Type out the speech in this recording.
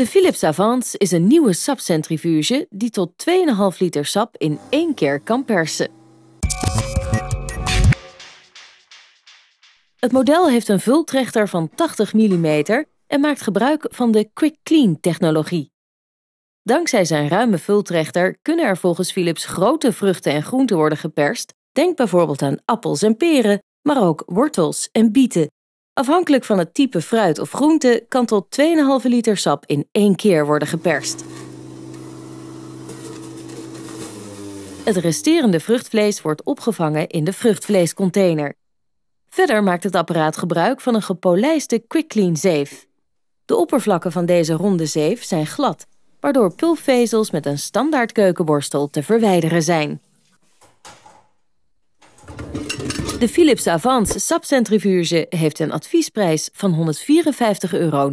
De Philips Avance is een nieuwe sapcentrifuge die tot 2,5 liter sap in één keer kan persen. Het model heeft een vultrechter van 80 mm en maakt gebruik van de Quick Clean technologie. Dankzij zijn ruime vultrechter kunnen er volgens Philips grote vruchten en groenten worden geperst. Denk bijvoorbeeld aan appels en peren, maar ook wortels en bieten Afhankelijk van het type fruit of groente kan tot 2,5 liter sap in één keer worden geperst. Het resterende vruchtvlees wordt opgevangen in de vruchtvleescontainer. Verder maakt het apparaat gebruik van een gepolijste Quick Clean zeef. De oppervlakken van deze ronde zeef zijn glad, waardoor pulpvezels met een standaard keukenborstel te verwijderen zijn. De Philips Avans sapcentrifuge heeft een adviesprijs van 154,99 euro.